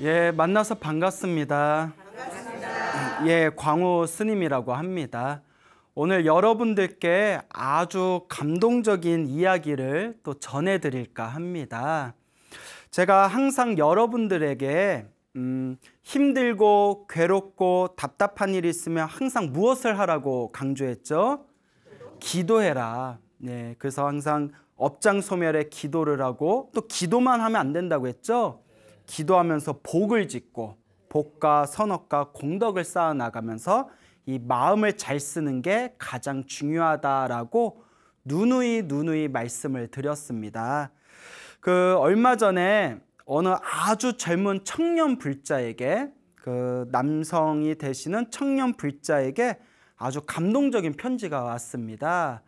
예, 만나서 반갑습니다. 반갑습니다. 예, 광우 스님이라고 합니다. 오늘 여러분들께 아주 감동적인 이야기를 또 전해드릴까 합니다. 제가 항상 여러분들에게 음, 힘들고 괴롭고 답답한 일이 있으면 항상 무엇을 하라고 강조했죠? 기도해라. 예, 그래서 항상 업장 소멸에 기도를 하고 또 기도만 하면 안 된다고 했죠? 기도하면서 복을 짓고 복과 선악과 공덕을 쌓아 나가면서 이 마음을 잘 쓰는 게 가장 중요하다라고 누누이 누누이 말씀을 드렸습니다. 그 얼마 전에 어느 아주 젊은 청년 불자에게 그 남성이 되시는 청년 불자에게 아주 감동적인 편지가 왔습니다.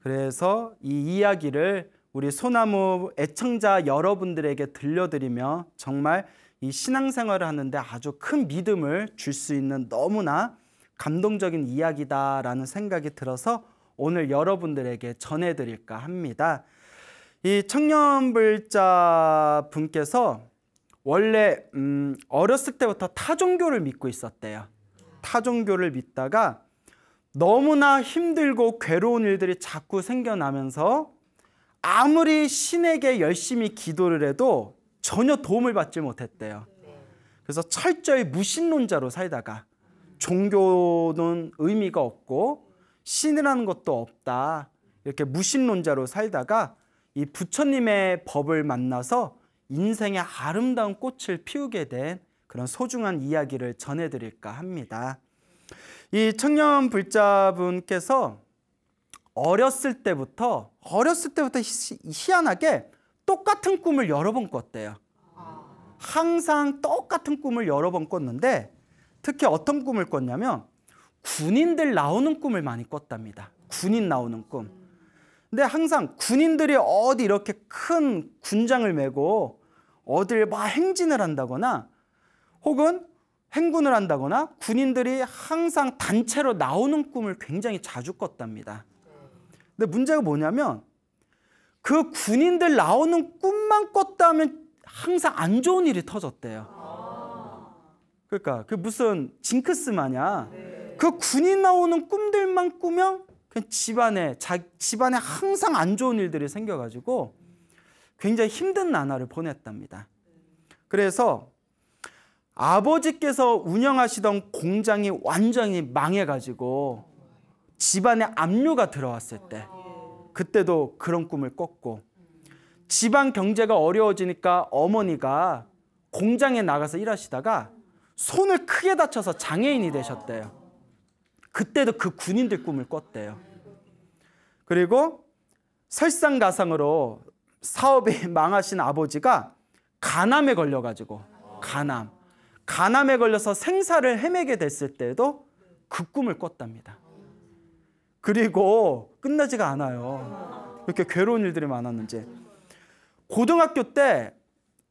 그래서 이 이야기를 우리 소나무 애청자 여러분들에게 들려드리며 정말 이 신앙생활을 하는데 아주 큰 믿음을 줄 수 있는 너무나 감동적인 이야기다라는 생각이 들어서 오늘 여러분들에게 전해드릴까 합니다. 이 청년불자 분께서 원래 음 어렸을 때부터 타종교를 믿고 있었대요. 타종교를 믿다가 너무나 힘들고 괴로운 일들이 자꾸 생겨나면서 아무리 신에게 열심히 기도를 해도 전혀 도움을 받지 못했대요. 그래서 철저히 무신론자로 살다가 종교는 의미가 없고 신이라는 것도 없다. 이렇게 무신론자로 살다가 이 부처님의 법을 만나서 인생의 아름다운 꽃을 피우게 된 그런 소중한 이야기를 전해드릴까 합니다. 이 청년 불자분께서 어렸을 때부터 어렸을 때부터 희, 한하게 똑같은 꿈을 여러 번 꿨대요. 항상 똑같은 꿈을 여러 번 꿨는데 특히 어떤 꿈을 꿨냐면 군인들 나오는 꿈을 많이 꿨답니다. 군인 나오는 꿈. 근데 항상 군인들이 어디 이렇게 큰 군장을 메고 어딜 막 행진을 한다거나 혹은 행군을 한다거나 군인들이 항상 단체로 나오는 꿈을 굉장히 자주 꿨답니다. 근데 문제가 뭐냐면 그 군인들 나오는 꿈만 꿨다 면 항상 안 좋은 일이 터졌대요. 그러니까 그 무슨 징크스 마냥 그 군인 나오는 꿈들만 꾸면 그냥 집안에 자, 집안에 항상 안 좋은 일들이 생겨가지고 굉장히 힘든 나날을 보냈답니다. 그래서 아버지께서 운영하시던 공장이 완전히 망해가지고 집안에 압류가 들어왔을 때 그때도 그런 꿈을 꿨고 집안 경제가 어려워지니까 어머니가 공장에 나가서 일하시다가 손을 크게 다쳐서 장애인이 되셨대요. 그때도 그 군인들 꿈을 꿨대요. 그리고 설상가상으로 사업이 망하신 아버지가 간암에 걸려가지고 간암, 간암에 걸려서 생사를 헤매게 됐을 때도 그 꿈을 꿨답니다. 그리고 끝나지가 않아요. 이렇게 괴로운 일들이 많았는지. 고등학교 때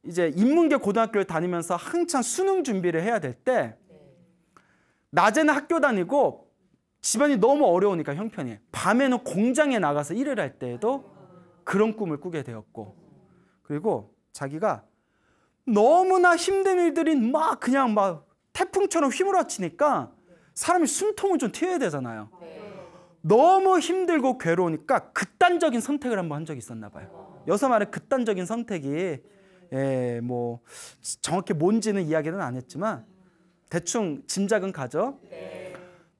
이제 인문계 고등학교를 다니면서 한창 수능 준비를 해야 될 때 낮에는 학교 다니고 집안이 너무 어려우니까 형편이 밤에는 공장에 나가서 일을 할 때에도 그런 꿈을 꾸게 되었고 그리고 자기가 너무나 힘든 일들이 막 그냥 막 태풍처럼 휘몰아치니까 사람이 숨통을 좀 튀어야 되잖아요. 네. 너무 힘들고 괴로우니까 극단적인 선택을 한번 한 적이 있었나 봐요. 여기 말해 극단적인 선택이 예, 뭐 정확히 뭔지는 이야기는 안 했지만 대충 짐작은 가죠.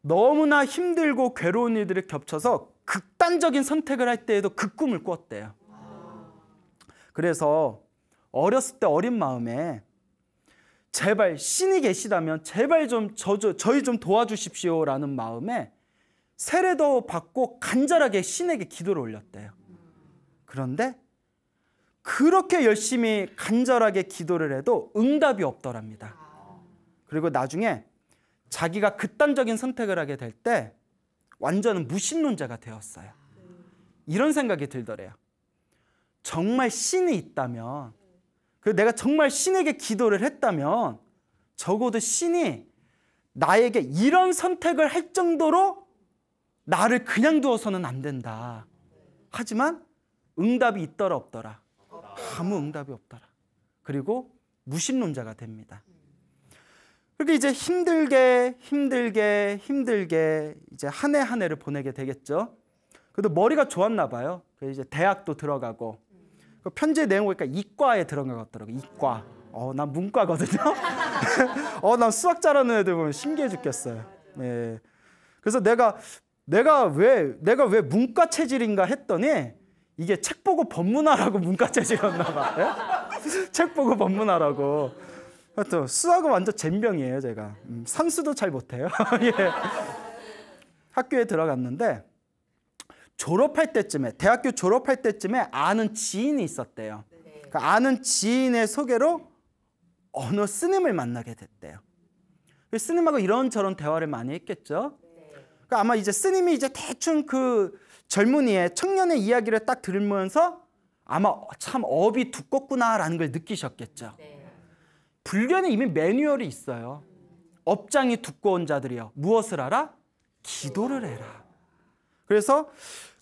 너무나 힘들고 괴로운 일들이 겹쳐서 극단적인 선택을 할 때에도 그 꿈을 꾸었대요. 그래서 어렸을 때 어린 마음에 제발 신이 계시다면 제발 좀 저, 저, 저희 좀 도와주십시오라는 마음에 세례도 받고 간절하게 신에게 기도를 올렸대요. 그런데 그렇게 열심히 간절하게 기도를 해도 응답이 없더랍니다. 그리고 나중에 자기가 극단적인 선택을 하게 될 때 완전 무신론자가 되었어요. 이런 생각이 들더래요. 정말 신이 있다면 그 내가 정말 신에게 기도를 했다면 적어도 신이 나에게 이런 선택을 할 정도로 나를 그냥 두어서는 안 된다. 하지만 응답이 있더라 없더라. 아무 응답이 없더라. 그리고 무신론자가 됩니다. 그렇게 그러니까 이제 힘들게 힘들게 힘들게 이제 한 해 한 해를 보내게 되겠죠. 그래도 머리가 좋았나 봐요. 그래서 이제 대학도 들어가고 그 편지 내용 보니까 이과에 들어가더라고 이과. 어, 난 문과거든요. 어, 난 수학 잘하는 애들 보면 신기해 죽겠어요. 예. 그래서 내가 내가 왜 내가 왜 문과 체질인가 했더니 이게 책 보고 법문하라고 문과 체질이었나 봐. 예? 책 보고 법문하라고. 하여튼 수학은 완전 젬병이에요 제가. 음, 산수도 잘 못해요. 예. 학교에 들어갔는데 졸업할 때쯤에 대학교 졸업할 때쯤에 아는 지인이 있었대요. 그 아는 지인의 소개로 어느 스님을 만나게 됐대요. 그 스님하고 이런저런 대화를 많이 했겠죠. 그러니까 아마 이제 스님이 이제 대충 그 젊은이의 청년의 이야기를 딱 들으면서 아마 참 업이 두껍구나라는 걸 느끼셨겠죠. 네. 불교는 이미 매뉴얼이 있어요. 업장이 두꺼운 자들이여 무엇을 하라? 기도를 해라. 그래서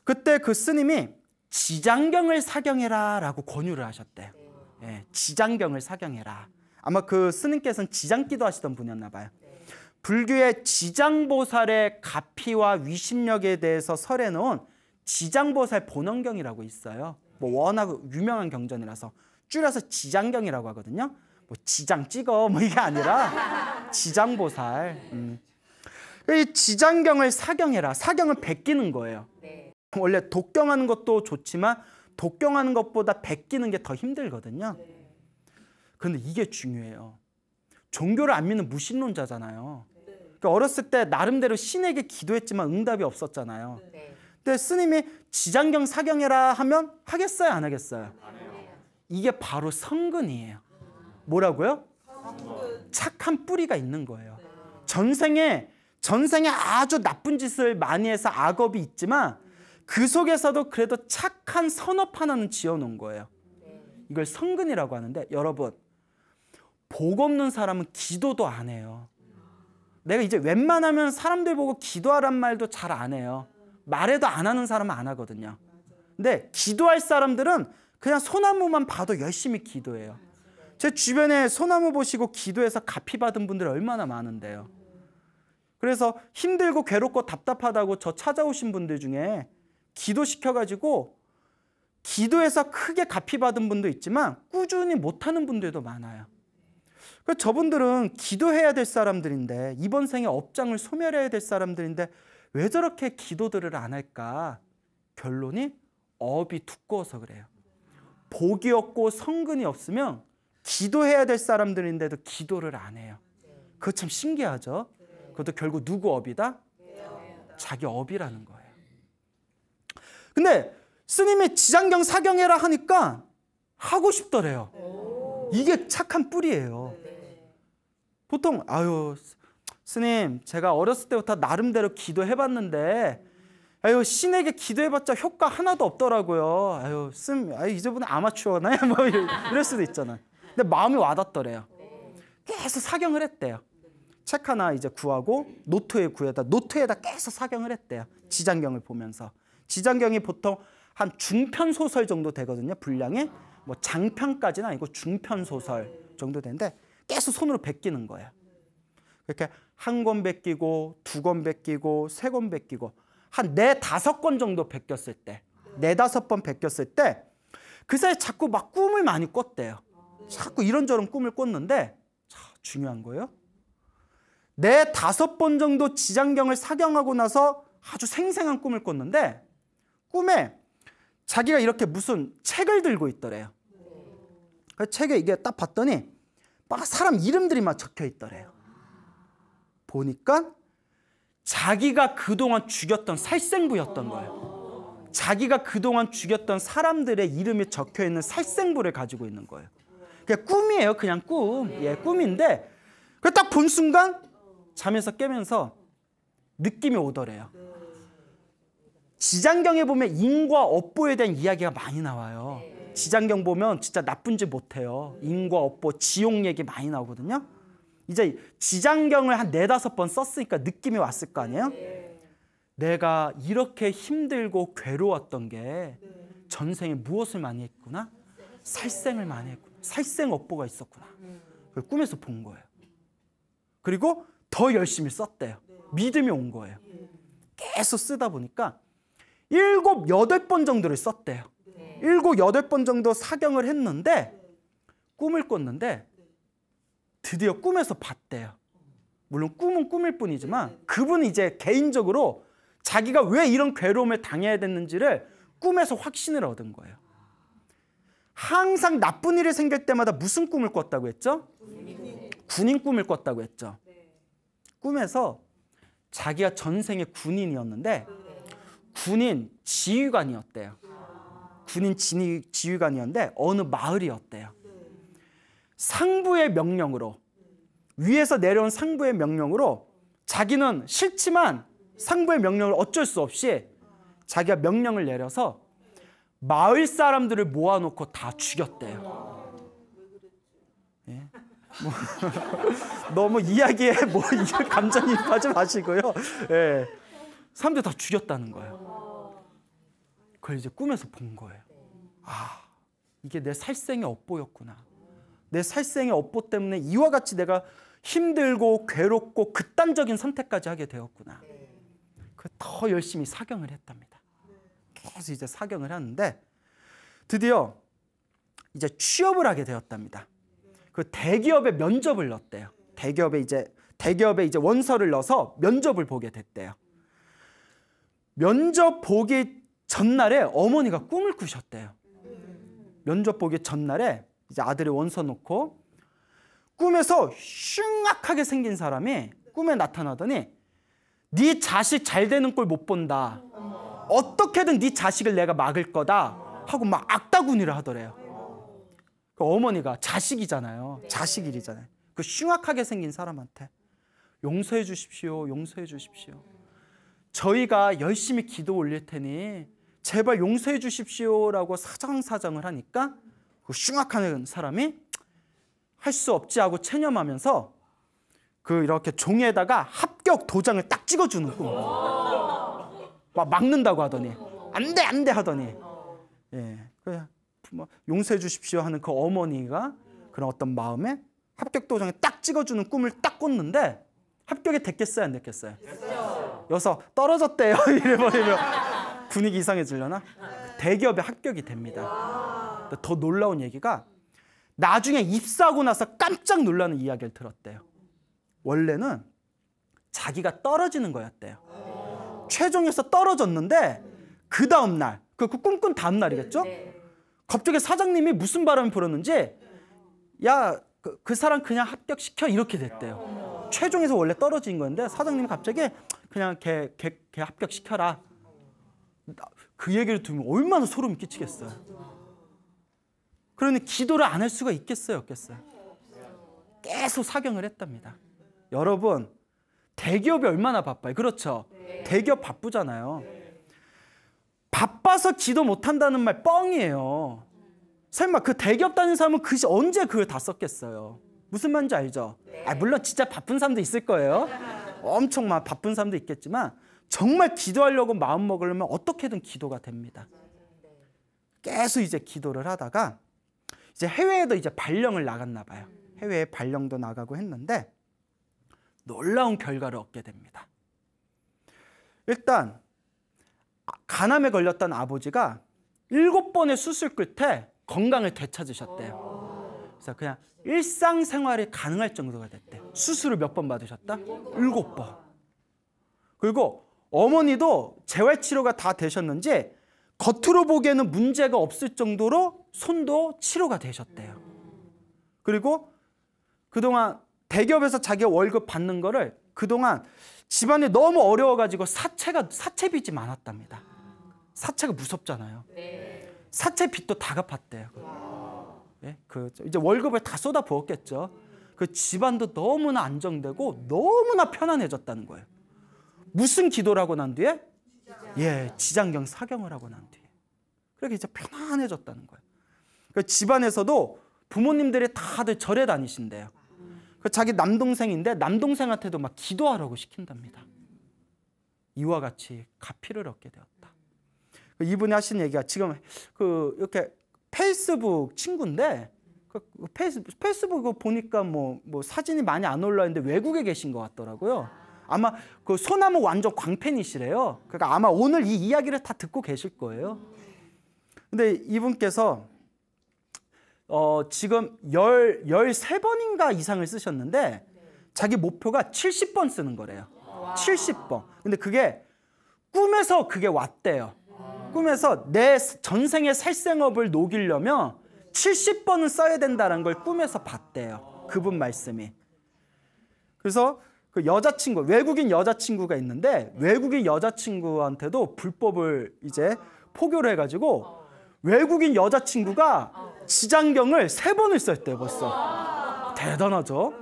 그때 그 스님이 지장경을 사경해라 라고 권유를 하셨대요. 네. 예, 지장경을 사경해라. 아마 그 스님께서는 지장기도 하시던 분이었나 봐요. 불교의 지장보살의 가피와 위신력에 대해서 설해 놓은 지장보살 본원경이라고 있어요. 뭐 워낙 유명한 경전이라서 줄여서 지장경이라고 하거든요. 뭐 지장 찍어 뭐 이게 아니라 지장보살. 음. 이 지장경을 사경해라. 사경을 베끼는 거예요. 네. 원래 독경하는 것도 좋지만 독경하는 것보다 베끼는 게 더 힘들거든요. 그런데 네. 이게 중요해요. 종교를 안 믿는 무신론자잖아요. 그러니까 어렸을 때 나름대로 신에게 기도했지만 응답이 없었잖아요. 네. 네. 근데 스님이 지장경 사경해라 하면 하겠어요, 안 하겠어요? 이게 바로 성근이에요. 뭐라고요? 착한 뿌리가 있는 거예요. 네. 전생에 전생에 아주 나쁜 짓을 많이 해서 악업이 있지만 그 속에서도 그래도 착한 선업 하나는 지어놓은 거예요. 네. 이걸 성근이라고 하는데 여러분 복 없는 사람은 기도도 안 해요. 내가 이제 웬만하면 사람들 보고 기도하란 말도 잘 안 해요. 말해도 안 하는 사람은 안 하거든요. 근데 기도할 사람들은 그냥 소나무만 봐도 열심히 기도해요. 제 주변에 소나무 보시고 기도해서 갚이 받은 분들 얼마나 많은데요. 그래서 힘들고 괴롭고 답답하다고 저 찾아오신 분들 중에 기도시켜가지고 기도해서 크게 갚이 받은 분도 있지만 꾸준히 못하는 분들도 많아요. 그 저분들은 기도해야 될 사람들인데 이번 생에 업장을 소멸해야 될 사람들인데 왜 저렇게 기도들을 안 할까? 결론이 업이 두꺼워서 그래요. 복이 없고 성근이 없으면 기도해야 될 사람들인데도 기도를 안 해요. 그거 참 신기하죠? 그것도 결국 누구 업이다? 자기 업이라는 거예요. 근데 스님이 지장경 사경해라 하니까 하고 싶더래요. 이게 착한 뿌리예요. 보통 아유 스님 제가 어렸을 때부터 나름대로 기도해봤는데 아유 신에게 기도해봤자 효과 하나도 없더라고요. 아유 스님 아유 이제분 아마추어나요? 뭐 이럴, 이럴 수도 있잖아요. 근데 마음이 와닿더래요. 계속 사경을 했대요. 책 하나 이제 구하고 노트에 구해다 노트에다 계속 사경을 했대요. 지장경을 보면서 지장경이 보통 한 중편 소설 정도 되거든요. 분량이 뭐 장편까지는 아니고 중편 소설 정도 되는데 계속 손으로 베끼는 거예요. 그렇게 한권 베끼고 두권 베끼고 세권 베끼고 한 네 다섯 권 정도 베꼈을 때 네 다섯 번 베꼈을 때 그 사이 자꾸 막 꿈을 많이 꿨대요. 자꾸 이런저런 꿈을 꿨는데 자, 중요한 거예요. 네 다섯 번 정도 지장경을 사경하고 나서 아주 생생한 꿈을 꿨는데 꿈에 자기가 이렇게 무슨 책을 들고 있더래요. 그 책에 이게 딱 봤더니 막 사람 이름들이 막 적혀 있더래요. 보니까 자기가 그동안 죽였던 살생부였던 거예요. 자기가 그동안 죽였던 사람들의 이름이 적혀 있는 살생부를 가지고 있는 거예요. 그냥 꿈이에요. 그냥 꿈. 예, 꿈인데 그 딱 본 순간 잠에서 깨면서 느낌이 오더래요. 지장경에 보면 인과 업보에 대한 이야기가 많이 나와요. 지장경 보면 진짜 나쁜 짓 못해요. 인과 업보, 지옥 얘기 많이 나오거든요. 이제 지장경을 한 네다섯 번 썼으니까 느낌이 왔을 거 아니에요? 내가 이렇게 힘들고 괴로웠던 게 전생에 무엇을 많이 했구나? 살생을 많이 했구나. 살생 업보가 있었구나. 그걸 꿈에서 본 거예요. 그리고 더 열심히 썼대요. 믿음이 온 거예요. 계속 쓰다 보니까 일곱, 여덟 번 정도를 썼대요. 일곱 여덟 번 정도 사경을 했는데 꿈을 꿨는데 드디어 꿈에서 봤대요. 물론 꿈은 꿈일 뿐이지만 네, 네, 네. 그분은 이제 개인적으로 자기가 왜 이런 괴로움을 당해야 됐는지를 꿈에서 확신을 얻은 거예요. 항상 나쁜 일이 생길 때마다 무슨 꿈을 꿨다고 했죠? 군인 꿈을 꿨다고 했죠. 꿈에서 자기가 전생에 군인이었는데 군인 지휘관이었대요. 군인 지휘관이었는데 어느 마을이었대요. 상부의 명령으로 위에서 내려온 상부의 명령으로 자기는 싫지만 상부의 명령을 어쩔 수 없이 자기가 명령을 내려서 마을 사람들을 모아놓고 다 죽였대요. 예? 뭐, 너무 이야기에 뭐 감정이입하지 마시고요. 예. 사람들 다 죽였다는 거예요. 그걸 이제 꿈에서 본 거예요. 네. 아, 이게 내 살생의 업보였구나. 내 살생의 업보 때문에 이와 같이 내가 힘들고 괴롭고 극단적인 선택까지 하게 되었구나. 네. 그더 열심히 사경을 했답니다. 계속 이제 사경을 하는데 드디어 이제 취업을 하게 되었답니다. 그 대기업에 면접을 넣었대요. 대기업에 이제 대기업에 이제 원서를 넣어서 면접을 보게 됐대요. 면접 보기 전날에 어머니가 꿈을 꾸셨대요. 면접 보기 전날에 이제 아들이 원서 놓고 꿈에서 흉악하게 생긴 사람이 꿈에 나타나더니 네 자식 잘 되는 꼴 못 본다. 어떻게든 네 자식을 내가 막을 거다 하고 막 악다구니를 하더래요. 그 어머니가 자식이잖아요. 자식일이잖아요. 그 흉악하게 생긴 사람한테 용서해 주십시오. 용서해 주십시오. 저희가 열심히 기도 올릴 테니 제발 용서해 주십시오라고 사정사정을 하니까 그 흉악한 사람이 할 수 없지 하고 체념하면서 그 이렇게 종에다가 합격 도장을 딱 찍어주는 거막 막는다고 하더니 안돼안돼 하더니 예 그래 뭐 용서해 주십시오 하는 그 어머니가 그런 어떤 마음에 합격 도장에 딱 찍어주는 꿈을 딱 꿨는데 합격이 됐겠어요 안 됐겠어요? 됐어요. 여서 떨어졌대요 이래버리면 분위기 이상해지려나? 대기업에 합격이 됩니다. 더 놀라운 얘기가 나중에 입사하고 나서 깜짝 놀라는 이야기를 들었대요. 원래는 자기가 떨어지는 거였대요. 최종에서 떨어졌는데 그 다음 날, 그, 그 꿈꾼 다음 날이겠죠? 네. 갑자기 사장님이 무슨 바람이 불었는지 야, 그, 그 사람 그냥 합격시켜 이렇게 됐대요. 최종에서 원래 떨어진 건데 사장님이 갑자기 그냥 걔, 걔, 걔 합격시켜라. 그 얘기를 들으면 얼마나 소름이 끼치겠어요. 그러니 기도를 안 할 수가 있겠어요, 없겠어요? 계속 사경을 했답니다. 여러분, 대기업이 얼마나 바빠요? 그렇죠? 대기업 바쁘잖아요. 바빠서 기도 못 한다는 말 뻥이에요. 설마 그 대기업 다니는 사람은 그 언제 그걸 다 썼겠어요? 무슨 말인지 알죠? 아, 물론 진짜 바쁜 사람도 있을 거예요. 엄청 막 바쁜 사람도 있겠지만 정말 기도하려고 마음 먹으려면 어떻게든 기도가 됩니다. 계속 이제 기도를 하다가 이제 해외에도 이제 발령을 나갔나 봐요. 해외에 발령도 나가고 했는데 놀라운 결과를 얻게 됩니다. 일단 간암에 걸렸던 아버지가 일곱 번의 수술 끝에 건강을 되찾으셨대요. 그래서 그냥 일상생활이 가능할 정도가 됐대요. 수술을 몇 번 받으셨다? 일곱 번. 그리고 어머니도 재활치료가 다 되셨는지 겉으로 보기에는 문제가 없을 정도로 손도 치료가 되셨대요. 그리고 그동안 대기업에서 자기 가 월급 받는 거를 그동안 집안이 너무 어려워가지고 사채가 사채 빚이 많았답니다. 사채가 무섭잖아요. 네. 사채 빚도 다 갚았대요. 예, 그 이제 월급을 다 쏟아 부었겠죠. 그 집안도 너무나 안정되고 너무나 편안해졌다는 거예요. 무슨 기도라고난 뒤에? 예, 지장경 사경을 하고 난 뒤에. 그렇게 이제 편안해졌다는 거예요. 그 집안에서도 부모님들이 다들 절에 다니신대요. 그 자기 남동생인데 남동생한테도 막 기도하라고 시킨답니다. 이와 같이 가피를 얻게 되었다. 그 이분이 하신 얘기가 지금 그 이렇게 페이스북 친구인데 그 페이스, 페이스북 보니까 뭐, 뭐 사진이 많이 안 올라 있는데 외국에 계신 것 같더라고요. 아마 그 소나무 완전 광팬이시래요. 그러니까 아마 오늘 이 이야기를 다 듣고 계실 거예요. 근데 이분께서 어, 지금 열, 13번인가 이상을 쓰셨는데 자기 목표가 70번 쓰는 거래요. 70번. 근데 그게 꿈에서 그게 왔대요. 꿈에서 내 전생의 살생업을 녹이려면 70번은 써야 된다는 걸 꿈에서 봤대요. 그분 말씀이. 그래서 그 여자친구, 외국인 여자친구가 있는데 외국인 여자친구한테도 불법을 이제 포교를 해가지고 외국인 여자친구가 지장경을 세 번을 썼대요 벌써. 대단하죠?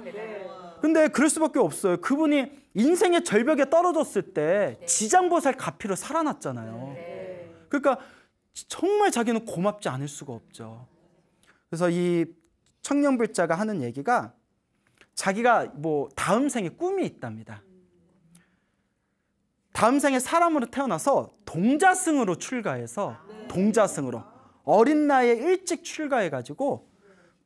근데 그럴 수밖에 없어요. 그분이 인생의 절벽에 떨어졌을 때 지장보살 가피로 살아났잖아요. 그러니까 정말 자기는 고맙지 않을 수가 없죠. 그래서 이 청년불자가 하는 얘기가 자기가 뭐 다음 생에 꿈이 있답니다. 다음 생에 사람으로 태어나서 동자승으로 출가해서 동자승으로 어린 나이에 일찍 출가해 가지고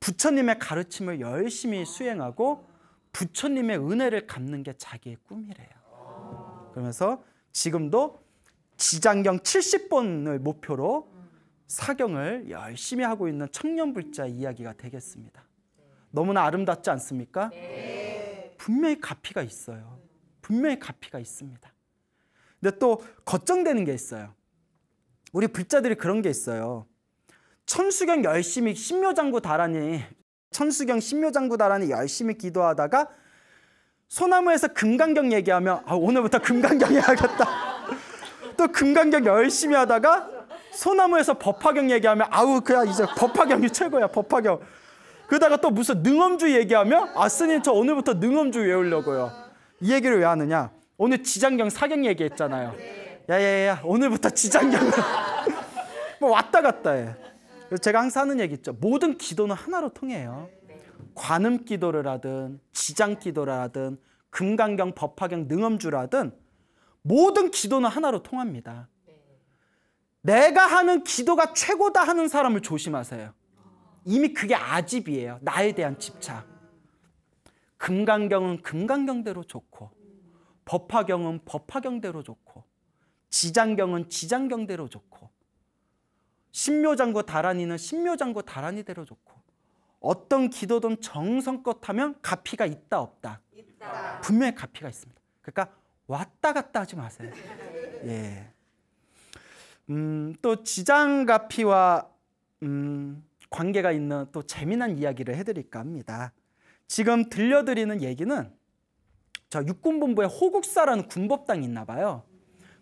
부처님의 가르침을 열심히 수행하고 부처님의 은혜를 갚는 게 자기의 꿈이래요. 그러면서 지금도 지장경 70번을 목표로 사경을 열심히 하고 있는 청년불자 이야기가 되겠습니다. 너무나 아름답지 않습니까? 네. 분명히 가피가 있어요. 분명히 가피가 있습니다. 근데 또 걱정되는 게 있어요. 우리 불자들이 그런 게 있어요. 천수경 열심히 신묘장구 다라니 천수경 신묘장구 다라니 열심히 기도하다가 소나무에서 금강경 얘기하면 아, 오늘부터 금강경 해야겠다. 또 금강경 열심히 하다가 소나무에서 법화경 얘기하면 아우 그야 이제 법화경이 최고야 법화경. 그러다가 또 무슨 능엄주 얘기하면 아 스님 저 오늘부터 능엄주 외우려고요. 이 얘기를 왜 하느냐? 오늘 지장경 사경 얘기했잖아요. 야야야 오늘부터 지장경 뭐 왔다 갔다 해. 그래서 제가 항상 하는 얘기 있죠. 모든 기도는 하나로 통해요. 관음 기도를 하든 지장 기도를 하든 금강경, 법화경, 능엄주라든 모든 기도는 하나로 통합니다. 내가 하는 기도가 최고다 하는 사람을 조심하세요. 이미 그게 아집이에요. 나에 대한 집착. 금강경은 금강경대로 좋고 법화경은 법화경대로 좋고 지장경은 지장경대로 좋고 신묘장구 다란이는 신묘장구 다란이대로 좋고 어떤 기도든 정성껏 하면 가피가 있다 없다. 있다. 분명히 가피가 있습니다. 그러니까 왔다 갔다 하지 마세요. 예. 음, 또 지장가피와 음, 관계가 있는 또 재미난 이야기를 해드릴까 합니다. 지금 들려드리는 얘기는 저 육군본부에 호국사라는 군법당이 있나 봐요.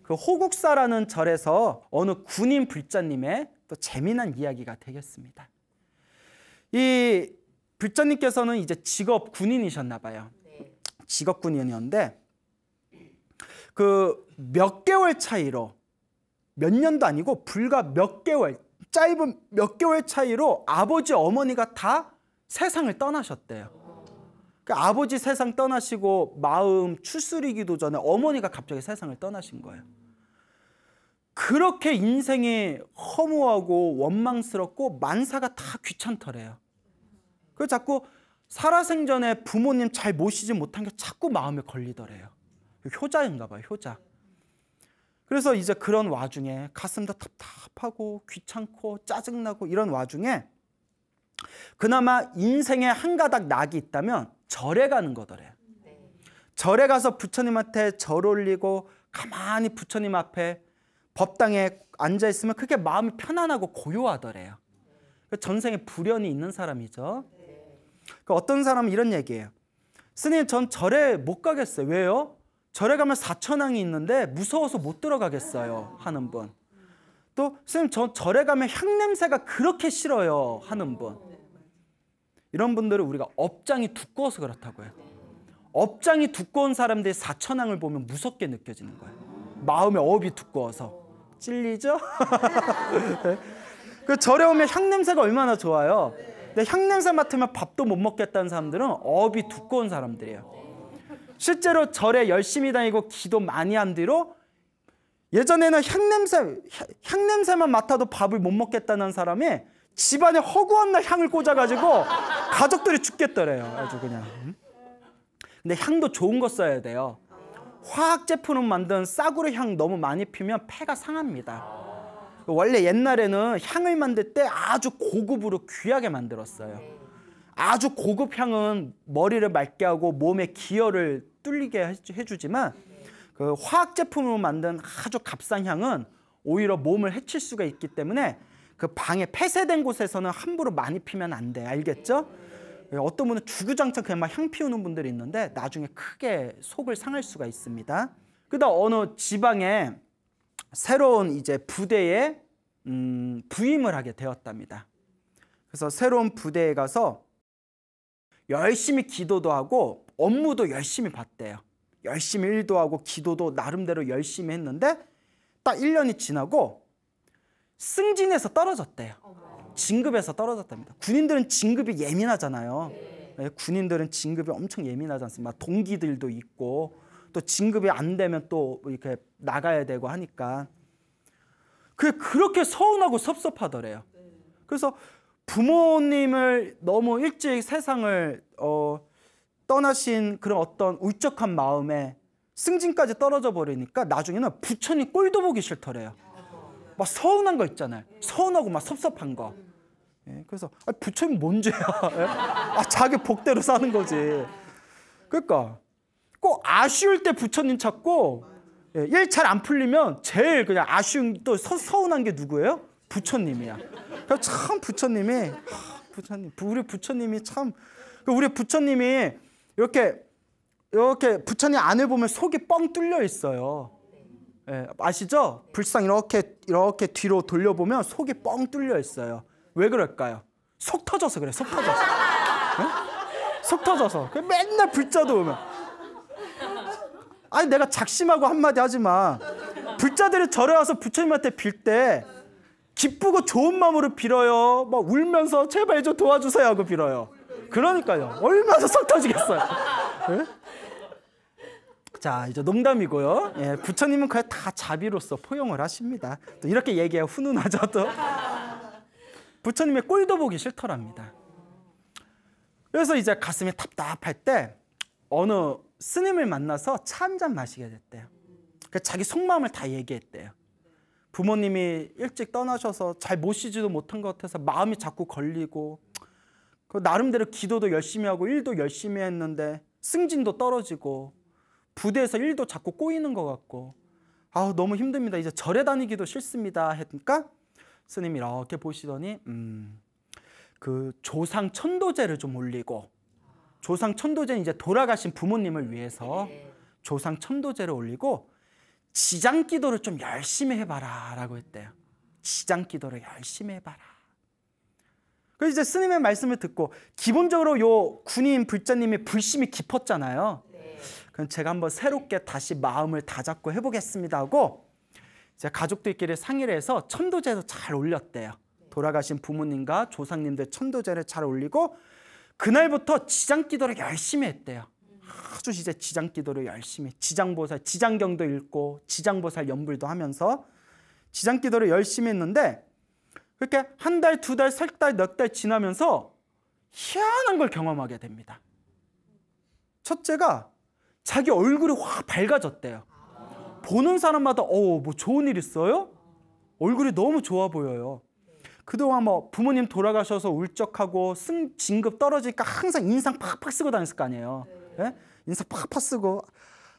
그 호국사라는 절에서 어느 군인 불자님의 또 재미난 이야기가 되겠습니다. 이 불자님께서는 이제 직업 군인이셨나 봐요. 네. 직업 군인이었는데 그 몇 개월 차이로 몇 년도 아니고 불과 몇 개월 짧은 몇 개월 차이로 아버지 어머니가 다 세상을 떠나셨대요. 그러니까 아버지 세상 떠나시고 마음 추스리기도 전에 어머니가 갑자기 세상을 떠나신 거예요. 그렇게 인생이 허무하고 원망스럽고 만사가 다 귀찮더래요. 그 자꾸 살아생전에 부모님 잘 모시지 못한 게 자꾸 마음에 걸리더래요. 효자인가 봐요, 효자. 그래서 이제 그런 와중에 가슴도 답답하고 귀찮고 짜증나고 이런 와중에 그나마 인생에 한 가닥 낙이 있다면 절에 가는 거더래요. 네. 절에 가서 부처님한테 절 올리고 가만히 부처님 앞에 법당에 앉아 있으면 그게 마음이 편안하고 고요하더래요. 그 전생에 불연이 있는 사람이죠. 네. 그 어떤 사람은 이런 얘기예요. 스님 전 절에 못 가겠어요. 왜요? 절에 가면 사천왕이 있는데 무서워서 못 들어가겠어요 하는 분. 또 선생님 저 절에 가면 향냄새가 그렇게 싫어요 하는 분. 이런 분들은 우리가 업장이 두꺼워서 그렇다고 해요. 업장이 두꺼운 사람들이 사천왕을 보면 무섭게 느껴지는 거예요. 마음의 업이 두꺼워서 찔리죠? 그 절에 오면 향냄새가 얼마나 좋아요. 근데 향냄새 맡으면 밥도 못 먹겠다는 사람들은 업이 두꺼운 사람들이에요. 실제로 절에 열심히 다니고 기도 많이 한 뒤로 예전에는 향냄새, 향냄새만 맡아도 밥을 못 먹겠다는 사람이 집안에 허구한 날 향을 꽂아가지고 가족들이 죽겠더래요. 아주 그냥. 근데 향도 좋은 거 써야 돼요. 화학 제품으 만든 싸구려 향 너무 많이 피면 폐가 상합니다. 원래 옛날에는 향을 만들 때 아주 고급으로 귀하게 만들었어요. 아주 고급 향은 머리를 맑게 하고 몸의 기혈을 뚫리게 해주지만 그 화학 제품으로 만든 아주 값싼 향은 오히려 몸을 해칠 수가 있기 때문에 그 방에 폐쇄된 곳에서는 함부로 많이 피면 안 돼. 알겠죠? 예, 어떤 분은 주구장창 그냥 막 향 피우는 분들이 있는데 나중에 크게 속을 상할 수가 있습니다. 그다 어느 지방에 새로운 이제 부대에 음, 부임을 하게 되었답니다. 그래서 새로운 부대에 가서 열심히 기도도 하고 업무도 열심히 봤대요. 열심히 일도 하고 기도도 나름대로 열심히 했는데 딱 1년이 지나고 승진에서 떨어졌대요. 진급에서 떨어졌답니다. 군인들은 진급이 예민하잖아요. 예, 군인들은 진급이 엄청 예민하지 않습니까? 동기들도 있고 또 진급이 안 되면 또 이렇게 나가야 되고 하니까 그게 그렇게 서운하고 섭섭하더래요. 그래서 부모님을 너무 일찍 세상을 어, 떠나신 그런 어떤 울적한 마음에 승진까지 떨어져 버리니까 나중에는 부처님 꼴도 보기 싫더래요. 막 서운한 거 있잖아요. 서운하고 막 섭섭한 거. 예, 그래서 아, 부처님 뭔 죄야? 예? 아, 자기 복대로 사는 거지. 그러니까 꼭 아쉬울 때 부처님 찾고 예, 일 잘 안 풀리면 제일 그냥 아쉬운 또 서, 서운한 게 누구예요? 부처님이야. 참 부처님이 부처님 우리 부처님이 참 그 우리 부처님이 이렇게 이렇게 부처님 안을 보면 속이 뻥 뚫려 있어요. 예, 아시죠? 불상 이렇게 이렇게 뒤로 돌려보면 속이 뻥 뚫려 있어요. 왜 그럴까요? 속 터져서 그래. 속 터져서. 예? 속 터져서. 그 맨날 불자도 오면. 아니 내가 작심하고 한마디 하지만 불자들이 절에 와서 부처님한테 빌때 기쁘고 좋은 마음으로 빌어요. 막 울면서 제발 좀 도와주세요 하고 빌어요. 그러니까요. 얼마나 썩 터지겠어요. 네? 자, 이제 농담이고요. 예, 부처님은 그냥 다 자비로서 포용을 하십니다. 또 이렇게 얘기해 훈훈하죠, 또. 부처님의 꼴도 보기 싫더랍니다. 그래서 이제 가슴이 답답할 때 어느 스님을 만나서 차 한 잔 마시게 됐대요. 그 자기 속마음을 다 얘기했대요. 부모님이 일찍 떠나셔서 잘 모시지도 못한 것 같아서 마음이 자꾸 걸리고 그 나름대로 기도도 열심히 하고 일도 열심히 했는데 승진도 떨어지고 부대에서 일도 자꾸 꼬이는 것 같고 아우 너무 힘듭니다. 이제 절에 다니기도 싫습니다. 했니까 스님이 이렇게 보시더니 음, 그 조상 천도제를 좀 올리고 조상 천도제는 이제 돌아가신 부모님을 위해서 네. 조상 천도제를 올리고 지장 기도를 좀 열심히 해봐라 라고 했대요. 시장 기도를 열심히 해봐라. 그래서 이제 스님의 말씀을 듣고 기본적으로 요 군인 불자님의 불심이 깊었잖아요. 네. 그럼 제가 한번 새롭게 다시 마음을 다잡고 해보겠습니다 하고 제 가족들끼리 상의를 해서 천도제도 잘 올렸대요. 네. 돌아가신 부모님과 조상님들 천도제를 잘 올리고 그날부터 지장 기도를 열심히 했대요. 아주 진짜 지장 기도를 열심히 지장보살 지장경도 읽고 지장보살 연불도 하면서 지장 기도를 열심히 했는데 그렇게 한 달, 두 달, 세 달, 넉달 지나면서 희한한 걸 경험하게 됩니다. 첫째가 자기 얼굴이 확 밝아졌대요. 보는 사람마다 어, 뭐 좋은 일 있어요? 얼굴이 너무 좋아 보여요. 그동안 뭐 부모님 돌아가셔서 울적하고 승 진급 떨어지까 항상 인상 팍팍 쓰고 다녔을 거 아니에요. 예? 인사 팍팍 쓰고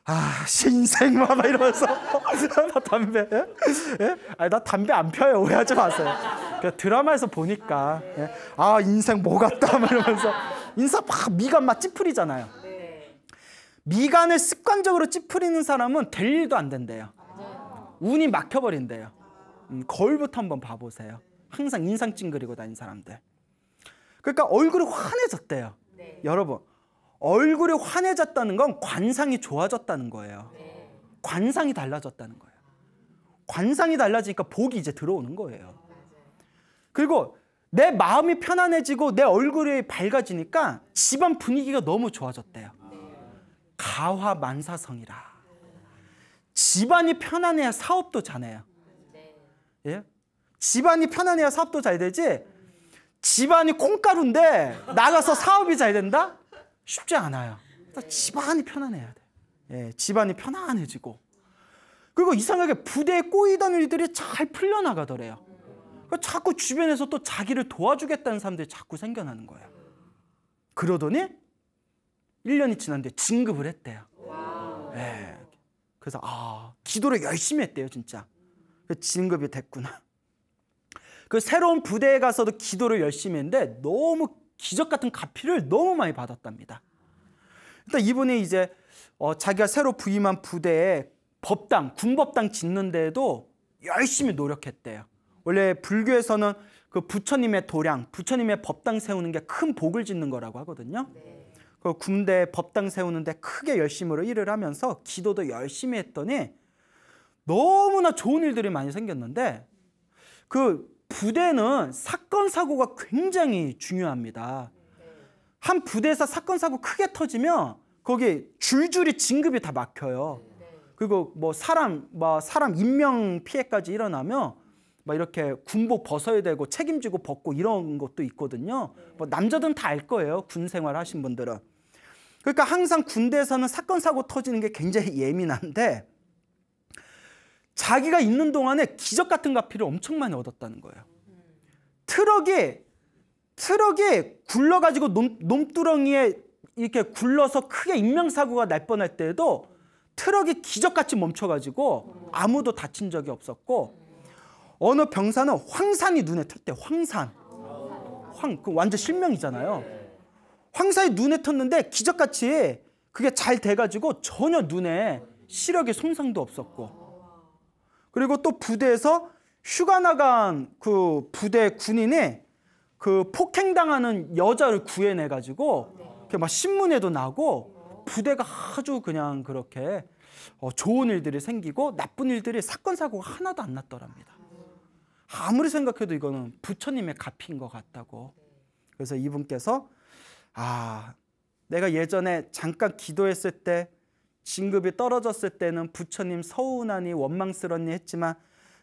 아, 신생 막 이러면서 나 담배 예? 예? 아니, 나 담배 안 펴요. 오해하지 마세요. 드라마에서 보니까 예? 아, 인생 뭐 같다 막 이러면서 인사 팍 미간 막 찌푸리잖아요. 미간을 습관적으로 찌푸리는 사람은 될 일도 안 된대요. 운이 막혀버린대요. 음, 거울부터 한번 봐보세요. 항상 인상 찡그리고 다닌 사람들. 그러니까 얼굴이 환해졌대요. 네. 여러분 얼굴이 환해졌다는 건 관상이 좋아졌다는 거예요. 네. 관상이 달라졌다는 거예요. 관상이 달라지니까 복이 이제 들어오는 거예요. 그리고 내 마음이 편안해지고 내 얼굴이 밝아지니까 집안 분위기가 너무 좋아졌대요. 네. 가화 만사성이라. 집안이 편안해야 사업도 잘해요. 네. 예? 집안이 편안해야 사업도 잘 되지. 집안이 콩가루인데 나가서 사업이 잘 된다? 쉽지 않아요. 집안이 편안해야 돼. 예, 집안이 편안해지고. 그리고 이상하게 부대에 꼬이던 일들이 잘 풀려나가더래요. 그러니까 자꾸 주변에서 또 자기를 도와주겠다는 사람들이 자꾸 생겨나는 거예요. 그러더니 1년이 지났는데 진급을 했대요. 예. 그래서 아, 기도를 열심히 했대요, 진짜. 그 진급이 됐구나. 그 새로운 부대에 가서도 기도를 열심히 했는데 너무 기적 같은 가피를 너무 많이 받았답니다. 일단 이분이 이제 어, 자기가 새로 부임한 부대에 법당, 군법당 짓는 데도 열심히 노력했대요. 원래 불교에서는 그 부처님의 도량, 부처님의 법당 세우는 게 큰 복을 짓는 거라고 하거든요. 네. 그 군대 법당 세우는데 크게 열심으로 일을 하면서 기도도 열심히 했더니 너무나 좋은 일들이 많이 생겼는데 그 부대는 사건 사고가 굉장히 중요합니다. 한 부대에서 사건 사고 크게 터지면 거기 줄줄이 진급이 다 막혀요. 그리고 뭐 사람 뭐 사람 인명 피해까지 일어나면 막 이렇게 군복 벗어야 되고 책임지고 벗고 이런 것도 있거든요. 뭐 남자들은 다 알 거예요. 군 생활 하신 분들은. 그러니까 항상 군대에서는 사건 사고 터지는 게 굉장히 예민한데 자기가 있는 동안에 기적 같은 가피를 엄청 많이 얻었다는 거예요. 트럭에 트럭에 굴러가지고 놈, 뚜렁이에 이렇게 굴러서 크게 인명사고가 날 뻔할 때에도 트럭이 기적같이 멈춰가지고 아무도 다친 적이 없었고 어느 병사는 황산이 눈에 텄대 황산 황 그 완전 실명이잖아요 황산이 눈에 텄는데 기적같이 그게 잘 돼가지고 전혀 눈에 시력에 손상도 없었고 그리고 또 부대에서 휴가 나간 그 부대 군인이 그 폭행당하는 여자를 구해내 가지고 이렇게 막 신문에도 나고 부대가 아주 그냥 그렇게 어, 좋은 일들이 생기고 나쁜 일들이 사건 사고가 하나도 안 났더랍니다. 아무리 생각해도 이거는 부처님의 갚인 것 같다고. 그래서 이분께서 아 내가 예전에 잠깐 기도했을 때 진급이 떨어졌을 때는 부처님 서운하니 원망스럽니 했지만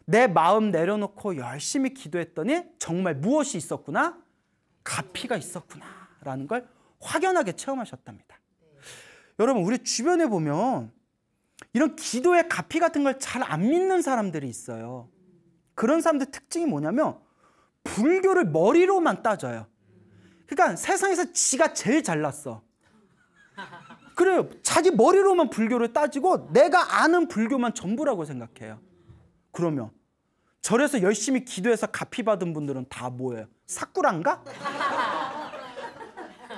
내 마음 내려놓고 열심히 기도했더니 정말 무엇이 있었구나? 가피가 있었구나 라는 걸 확연하게 체험하셨답니다. 여러분 우리 주변에 보면 이런 기도의 가피 같은 걸 잘 안 믿는 사람들이 있어요. 그런 사람들 특징이 뭐냐면 불교를 머리로만 따져요. 그러니까 세상에서 지가 제일 잘났어. 그래요. 자기 머리로만 불교를 따지고 내가 아는 불교만 전부라고 생각해요. 그러면 절에서 열심히 기도해서 갚이 받은 분들은 다 뭐예요? 사쿠란가?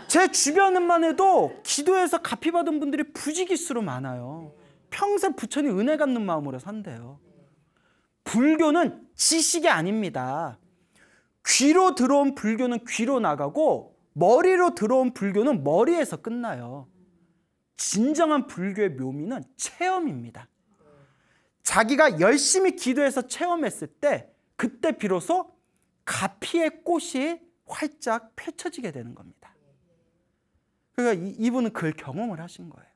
제 주변만 해도 기도해서 갚이 받은 분들이 부지기수로 많아요. 평생 부처님 은혜 갚는 마음으로 산대요. 불교는 지식이 아닙니다. 귀로 들어온 불교는 귀로 나가고 머리로 들어온 불교는 머리에서 끝나요. 진정한 불교의 묘미는 체험입니다. 자기가 열심히 기도해서 체험했을 때 그때 비로소 가피의 꽃이 활짝 펼쳐지게 되는 겁니다. 그러니까 이, 분은 그걸 경험을 하신 거예요.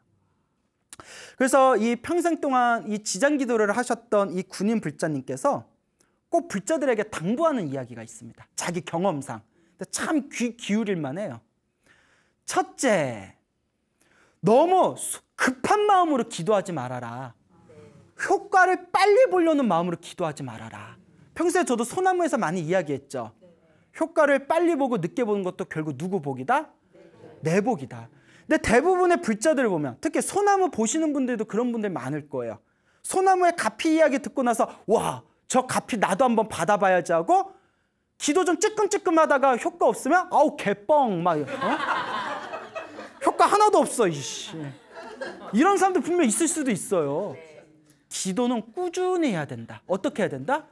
그래서 이 평생 동안 이 지장 기도를 하셨던 이 군인 불자님께서 꼭 불자들에게 당부하는 이야기가 있습니다. 자기 경험상. 참 귀 기울일 만해요. 첫째, 너무 급한 마음으로 기도하지 말아라. 효과를 빨리 보려는 마음으로 기도하지 말아라. 평소에 저도 소나무에서 많이 이야기했죠. 효과를 빨리 보고 늦게 보는 것도 결국 누구 복이다? 내 복이다. 근데 대부분의 불자들 보면 특히 소나무 보시는 분들도 그런 분들 많을 거예요. 소나무의 가피 이야기 듣고 나서 와, 저 가피 나도 한번 받아봐야지 하고 기도 좀 찌끔찌끔 하다가 효과 없으면 아우 개뻥 막 어? 효과 하나도 없어 이씨. 이런 사람도 분명 있을 수도 있어요. 기도는 꾸준히 해야 된다. 어떻게 해야 된다?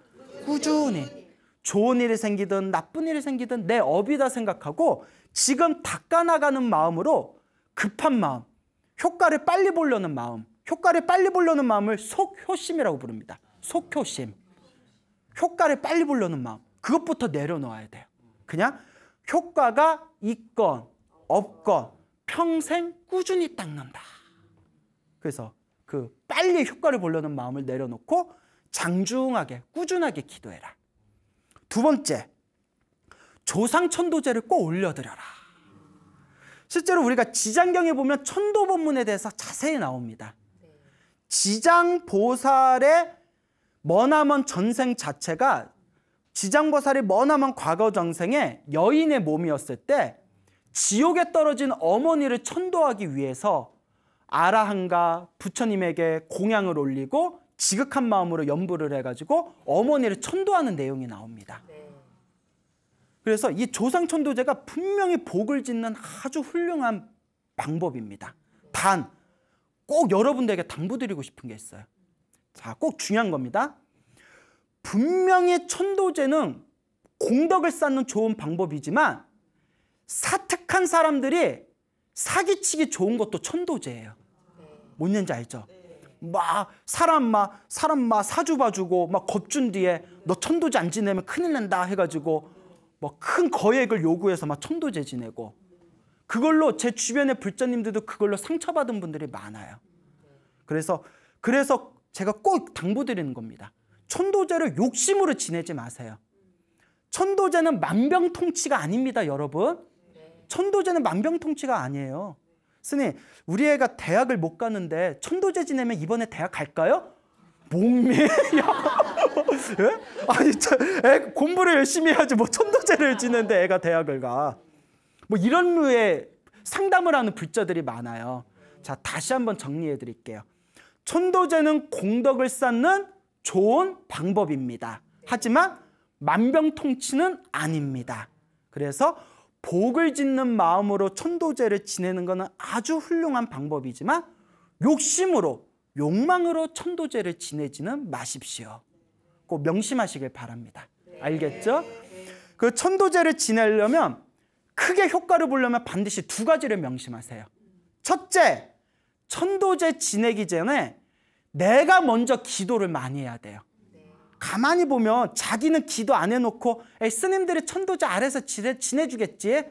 꾸준히. 좋은 일이 생기든 나쁜 일이 생기든 내 업이다 생각하고 지금 닦아나가는 마음으로 급한 마음, 효과를 빨리 보려는 마음, 효과를 빨리 보려는 마음을 속효심이라고 부릅니다. 속효심. 효과를 빨리 보려는 마음. 그것부터 내려놓아야 돼요. 그냥 효과가 있건 없건 평생 꾸준히 닦는다. 그래서 그 빨리 효과를 보려는 마음을 내려놓고 장중하게 꾸준하게 기도해라. 두 번째, 조상 천도제를 꼭 올려드려라. 실제로 우리가 지장경에 보면 천도 본문에 대해서 자세히 나옵니다. 지장보살의 머나먼 전생 자체가 지장보살이 머나먼 과거 전생에 여인의 몸이었을 때 지옥에 떨어진 어머니를 천도하기 위해서 아라한과 부처님에게 공양을 올리고 지극한 마음으로 염불을 해가지고 어머니를 천도하는 내용이 나옵니다. 네. 그래서 이 조상 천도제가 분명히 복을 짓는 아주 훌륭한 방법입니다. 단, 꼭 여러분들에게 당부드리고 싶은 게 있어요. 자, 꼭 중요한 겁니다. 분명히 천도제는 공덕을 쌓는 좋은 방법이지만 사특 착한 사람들이 사기치기 좋은 것도 천도제예요. 네. 뭔지 알죠? 네. 막 사람 막 사람 막 사주 봐주고 막 겁준 뒤에 너 천도제 안 지내면 큰일 난다 해가지고 뭐 큰 거액을 요구해서 막 천도제 지내고 그걸로 제 주변의 불자님들도 그걸로 상처받은 분들이 많아요. 그래서 그래서 제가 꼭 당부드리는 겁니다. 천도제를 욕심으로 지내지 마세요. 천도제는 만병통치가 아닙니다, 여러분. 천도제는 만병통치가 아니에요. 스님, 우리 애가 대학을 못 가는데 천도제 지내면 이번에 대학 갈까요? 목매야. 예? 아니, 참, 애 공부를 열심히 해야지 뭐 천도제를 지는데 애가 대학을 가. 뭐 이런 류의 상담을 하는 불자들이 많아요. 자, 다시 한번 정리해 드릴게요. 천도제는 공덕을 쌓는 좋은 방법입니다. 하지만 만병통치는 아닙니다. 그래서 복을 짓는 마음으로 천도제를 지내는 것은 아주 훌륭한 방법이지만 욕심으로 욕망으로 천도제를 지내지는 마십시오. 꼭 명심하시길 바랍니다. 알겠죠? 그 천도제를 지내려면 크게 효과를 보려면 반드시 두 가지를 명심하세요. 첫째, 천도제 지내기 전에 내가 먼저 기도를 많이 해야 돼요. 가만히 보면 자기는 기도 안 해놓고 에 스님들이 천도자 아래서 지내, 지내주겠지.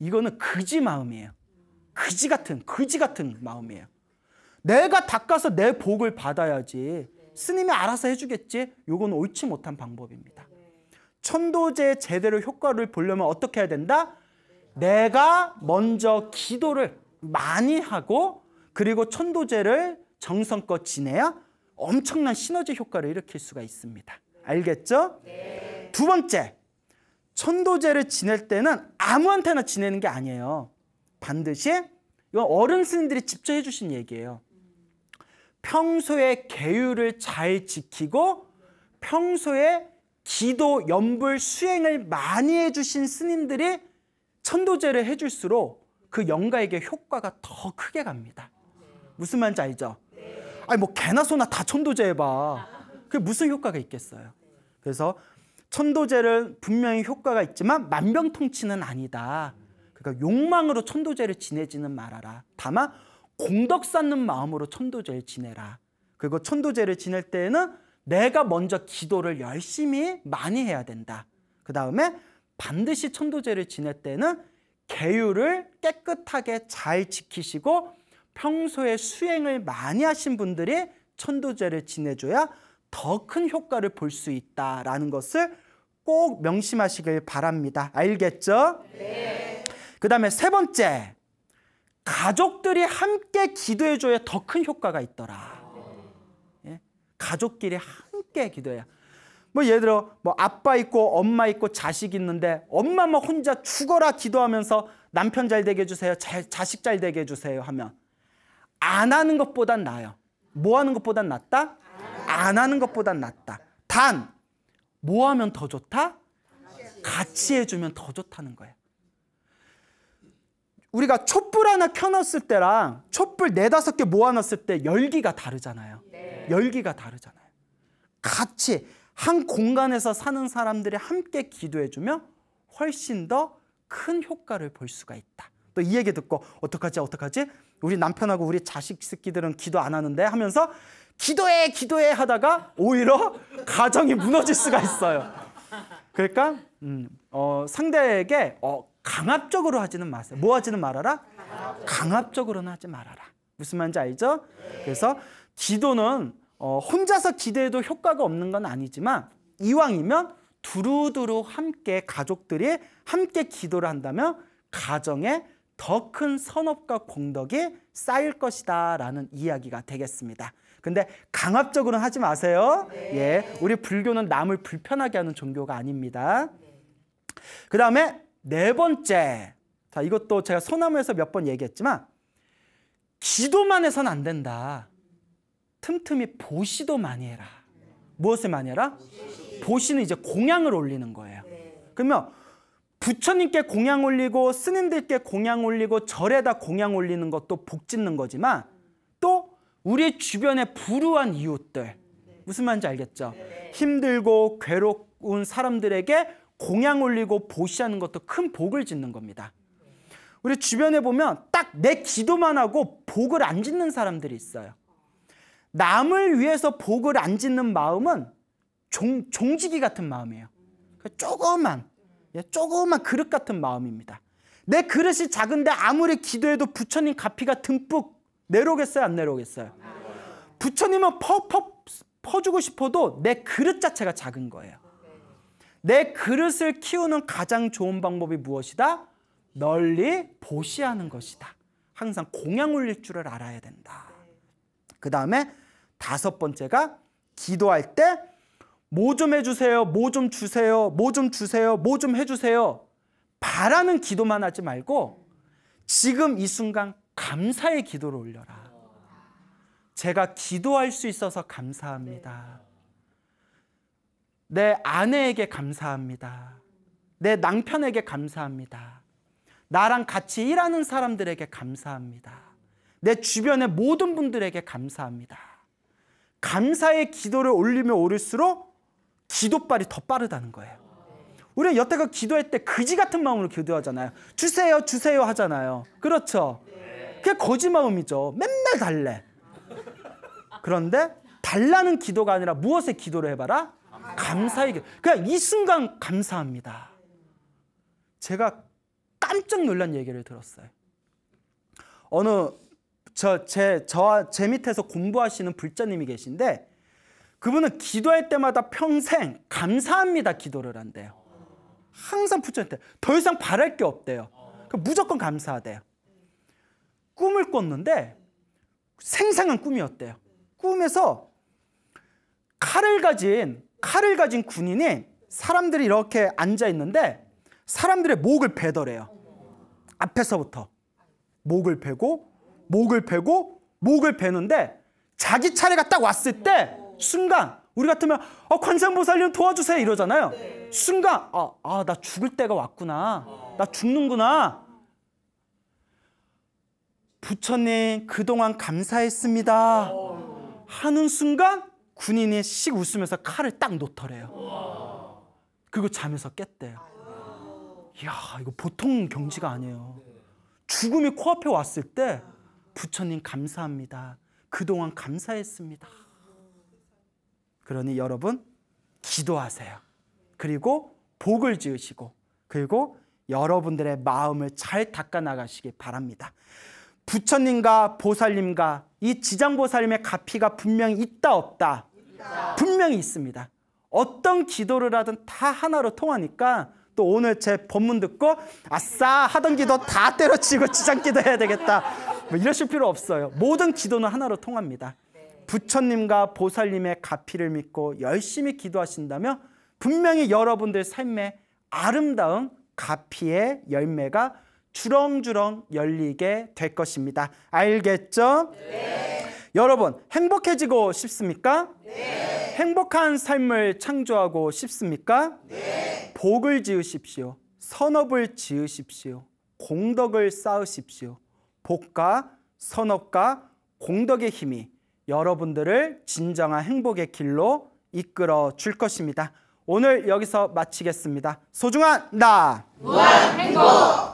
이거는 그지 마음이에요. 그지 같은, 그지 같은 마음이에요. 내가 닦아서 내 복을 받아야지. 스님이 알아서 해주겠지. 이건 옳지 못한 방법입니다. 천도제 제대로 효과를 보려면 어떻게 해야 된다? 내가 먼저 기도를 많이 하고 그리고 천도제를 정성껏 지내야 엄청난 시너지 효과를 일으킬 수가 있습니다. 알겠죠? 네. 두 번째, 천도제를 지낼 때는 아무한테나 지내는 게 아니에요. 반드시 이건 어른 스님들이 직접 해주신 얘기예요. 평소에 계율을 잘 지키고 평소에 기도, 염불, 수행을 많이 해주신 스님들이 천도제를 해줄수록 그 영가에게 효과가 더 크게 갑니다. 무슨 말인지 알죠? 아니 뭐 개나 소나 다 천도제 해봐. 그게 무슨 효과가 있겠어요. 그래서 천도제를 분명히 효과가 있지만 만병통치는 아니다. 그러니까 욕망으로 천도제를 지내지는 말아라. 다만 공덕 쌓는 마음으로 천도제를 지내라. 그리고 천도제를 지낼 때에는 내가 먼저 기도를 열심히 많이 해야 된다. 그 다음에 반드시 천도제를 지낼 때는 계율을 깨끗하게 잘 지키시고 평소에 수행을 많이 하신 분들이 천도제를 지내줘야 더 큰 효과를 볼 수 있다라는 것을 꼭 명심하시길 바랍니다. 알겠죠? 네. 그 다음에 세 번째, 가족들이 함께 기도해줘야 더 큰 효과가 있더라. 예? 가족끼리 함께 기도해야. 뭐 예를 들어 뭐 아빠 있고 엄마 있고 자식 있는데 엄마만 뭐 혼자 죽어라 기도하면서 남편 잘 되게 해주세요. 자, 자식 잘 되게 해주세요 하면 안 하는 것보단 나아요. 뭐 하는 것보단 낫다? 안 하는 것보단 낫다. 단, 뭐 하면 더 좋다? 같이 해주면 더 좋다는 거예요. 우리가 촛불 하나 켜놨을 때랑 촛불 네다섯 개 모아놨을 때 열기가 다르잖아요. 열기가 다르잖아요. 같이 한 공간에서 사는 사람들이 함께 기도해주면 훨씬 더 큰 효과를 볼 수가 있다. 또 이 얘기 듣고 어떡하지 어떡하지 우리 남편하고 우리 자식 새끼들은 기도 안 하는데 하면서 기도해 기도해 하다가 오히려 가정이 무너질 수가 있어요. 그러니까 음, 어, 상대에게 어, 강압적으로 하지는 마세요. 뭐 하지는 말아라? 강압적으로는 하지 말아라. 무슨 말인지 알죠? 그래서 기도는 어, 혼자서 기도해도 효과가 없는 건 아니지만 이왕이면 두루두루 함께 가족들이 함께 기도를 한다면 가정에 더큰 선업과 공덕이 쌓일 것이다 라는 이야기가 되겠습니다. 근데 강압적으로는 하지 마세요. 네. 예, 우리 불교는 남을 불편하게 하는 종교가 아닙니다. 그 다음에 네 번째, 자 이것도 제가 소나무에서 몇 번 얘기했지만 기도만 해선 안 된다. 틈틈이 보시도 많이 해라. 무엇을 많이 해라? 보시는 이제 공양을 올리는 거예요. 네. 그러면 부처님께 공양 올리고 스님들께 공양 올리고 절에다 공양 올리는 것도 복 짓는 거지만 또 우리 주변에 불우한 이웃들 무슨 말인지 알겠죠? 힘들고 괴로운 사람들에게 공양 올리고 보시하는 것도 큰 복을 짓는 겁니다. 우리 주변에 보면 딱 내 기도만 하고 복을 안 짓는 사람들이 있어요. 남을 위해서 복을 안 짓는 마음은 종, 종지기 같은 마음이에요. 그러니까 조그만 예, 조그만 그릇 같은 마음입니다. 내 그릇이 작은데 아무리 기도해도 부처님 가피가 듬뿍 내려오겠어요? 안 내려오겠어요? 부처님은 퍼퍼 퍼주고 싶어도 내 그릇 자체가 작은 거예요. 내 그릇을 키우는 가장 좋은 방법이 무엇이다? 널리 보시하는 것이다. 항상 공양 올릴 줄을 알아야 된다. 그 다음에 다섯 번째가 기도할 때 뭐좀 해주세요, 뭐 좀 주세요, 뭐 좀 주세요, 뭐 좀 해주세요. 바라는 기도만 하지 말고 지금 이 순간 감사의 기도를 올려라. 제가 기도할 수 있어서 감사합니다. 내 아내에게 감사합니다. 내 남편에게 감사합니다. 나랑 같이 일하는 사람들에게 감사합니다. 내 주변의 모든 분들에게 감사합니다. 감사의 기도를 올리며 오를수록 기도빨이 더 빠르다는 거예요. 우리는 여태껏 기도할 때 그지 같은 마음으로 기도하잖아요. 주세요, 주세요 하잖아요. 그렇죠? 그게 거지 마음이죠. 맨날 달래. 그런데 달라는 기도가 아니라 무엇에 기도를 해봐라? 감사의 기도. 그냥 이 순간 감사합니다. 제가 깜짝 놀란 얘기를 들었어요. 어느 저 제저제 밑에서 공부하시는 불자님이 계신데 그분은 기도할 때마다 평생 감사합니다 기도를 한대요. 항상 부처한테 더 이상 바랄 게 없대요. 그러니까 무조건 감사하대요. 꿈을 꿨는데 생생한 꿈이었대요. 꿈에서 칼을 가진 칼을 가진 군인이 사람들이 이렇게 앉아 있는데 사람들의 목을 베더래요. 앞에서부터 목을 베고 목을 베고 목을 베는데 자기 차례가 딱 왔을 때 순간 우리 같으면 어, 관상보살님 도와주세요 이러잖아요. 네. 순간 아, 아, 나 죽을 때가 왔구나. 어. 나 죽는구나. 부처님 그동안 감사했습니다. 어. 하는 순간 군인이 씩 웃으면서 칼을 딱 놓더래요. 그리고 자면서 깼대요. 이야 이거 보통 경지가 아니에요. 죽음이 코앞에 왔을 때 부처님 감사합니다. 그동안 감사했습니다. 그러니 여러분 기도하세요. 그리고 복을 지으시고 그리고 여러분들의 마음을 잘 닦아 나가시기 바랍니다. 부처님과 보살님과 이 지장보살님의 가피가 분명히 있다 없다 있다. 분명히 있습니다. 어떤 기도를 하든 다 하나로 통하니까 또 오늘 제 본문 듣고 아싸 하던 기도 다 때려치고 지장기도 해야 되겠다 뭐 이러실 필요 없어요. 모든 기도는 하나로 통합니다. 부처님과 보살님의 가피를 믿고 열심히 기도하신다면 분명히 여러분들 삶에 아름다운 가피의 열매가 주렁주렁 열리게 될 것입니다. 알겠죠? 네. 여러분, 행복해지고 싶습니까? 네. 행복한 삶을 창조하고 싶습니까? 네. 복을 지으십시오. 선업을 지으십시오. 공덕을 쌓으십시오. 복과 선업과 공덕의 힘이 여러분들을 진정한 행복의 길로 이끌어 줄 것입니다. 오늘 여기서 마치겠습니다. 소중한 나! 무한 행복!